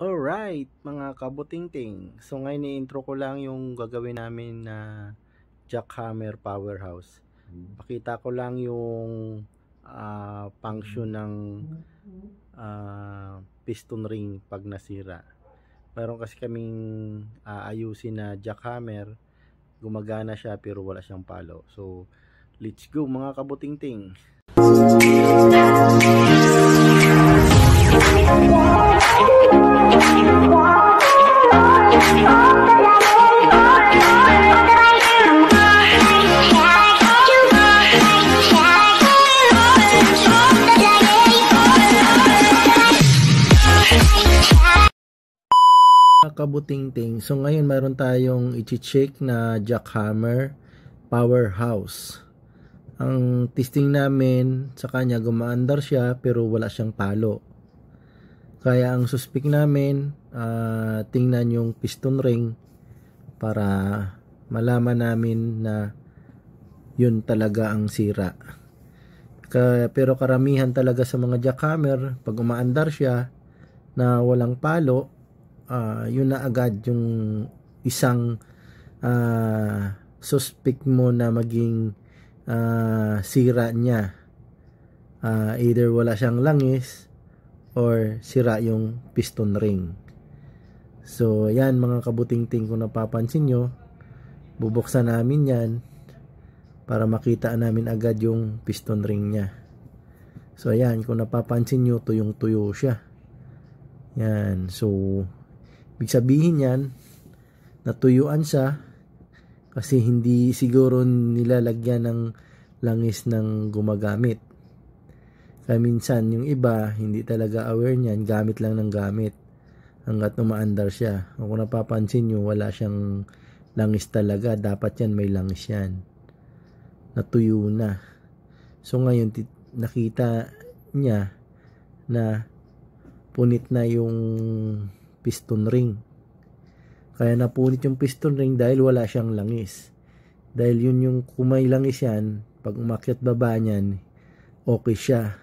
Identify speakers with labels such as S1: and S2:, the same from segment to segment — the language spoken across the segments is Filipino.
S1: Alright, mga kabutingting. So ngayon i-intro ko lang yung gagawin namin na jackhammer powerhouse. Hmm. Pakita ko lang yung uh, function hmm. ng uh, piston ring pag nasira. Meron kasi kaming uh, ayusin na jackhammer. Gumagana siya pero wala siyang palo. So let's go mga kabutingting. kabuting-ting. So ngayon mayroon tayong i-check na jackhammer powerhouse. Ang testing namin sa kanya gumaandar siya pero wala siyang palo. Kaya ang suspect namin uh, tingnan yung piston ring para malaman namin na yun talaga ang sira. Ka, pero karamihan talaga sa mga jackhammer pag umaandar siya na walang palo uh, yun na agad yung isang uh, suspect mo na maging uh, sira niya. Uh, either wala siyang langis or sira yung piston ring. So, yan mga kabuting-ting kung napapansin nyo, bubuksan namin yan para makita namin agad yung piston ring niya. So, ayan, kung napapansin nyo, tuyong-tuyo siya. Yan, so, Ibig sabihin yan, natuyuan siya kasi hindi siguro nilalagyan ng langis ng gumagamit. Kaya minsan yung iba hindi talaga aware niyan, gamit lang ng gamit hanggat umaandar siya. kung napapansin nyo, wala siyang langis talaga. Dapat yan, may langis yan. Natuyo na. So ngayon, nakita niya na punit na yung piston ring. Kaya napunit yung piston ring dahil wala siyang langis. Dahil yun yung kumay langis yan, pag umakyat baba niyan, okay siya.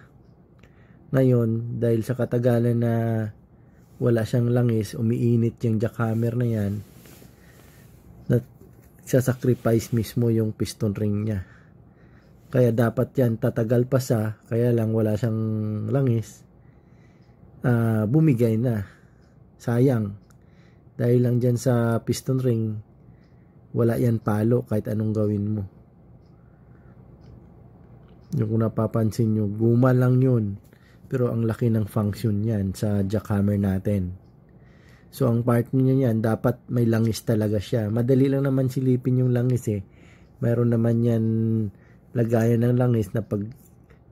S1: Ngayon, dahil sa katagalan na wala siyang langis, umiinit yung jackhammer na yan, na sacrifice mismo yung piston ring niya. Kaya dapat yan tatagal pa sa, kaya lang wala siyang langis, uh, bumigay na Sayang. Dahil lang dyan sa piston ring, wala yan palo kahit anong gawin mo. Yung kung napapansin nyo, guma lang yun. Pero ang laki ng function yan sa jackhammer natin. So ang part niya yan, dapat may langis talaga siya. Madali lang naman silipin yung langis eh. Mayroon naman yan lagayan ng langis na pag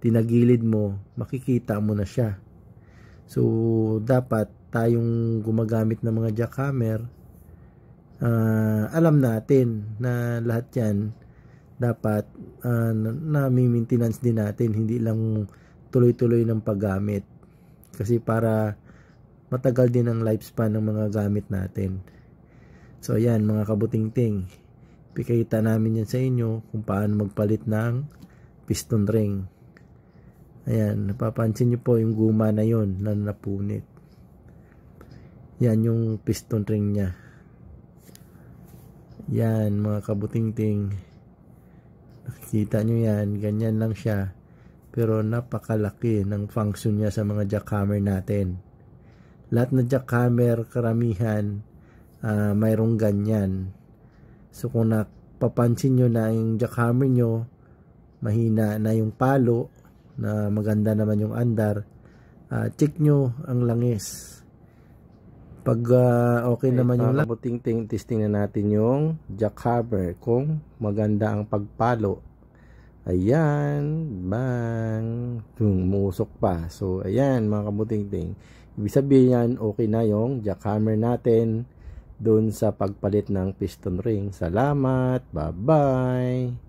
S1: tinagilid mo, makikita mo na siya. So dapat tayong gumagamit ng mga jackhammer, uh, ah, alam natin na lahat yan dapat uh, ah, nami-maintenance din natin, hindi lang tuloy-tuloy ng paggamit. Kasi para matagal din ang lifespan ng mga gamit natin. So ayan mga kabuting-ting, pikita namin yan sa inyo kung paano magpalit ng piston ring. Ayan, napapansin nyo po yung guma na yon na napunit. Yan yung piston ring niya. Yan mga kabutingting. Nakikita nyo yan. Ganyan lang siya. Pero napakalaki ng function niya sa mga jackhammer natin. Lahat na jackhammer, karamihan, uh, mayroong ganyan. So kung napapansin nyo na yung jackhammer nyo, mahina na yung palo, na maganda naman yung andar, uh, check nyo ang langis pag uh, okay naman yung labuting ting testing na natin yung jackhammer kung maganda ang pagpalo. Ayan, bang, musok pa. So, ayan mga kabuting ting. Ibig sabihin yan, okay na yung jackhammer natin doon sa pagpalit ng piston ring. Salamat, bye-bye!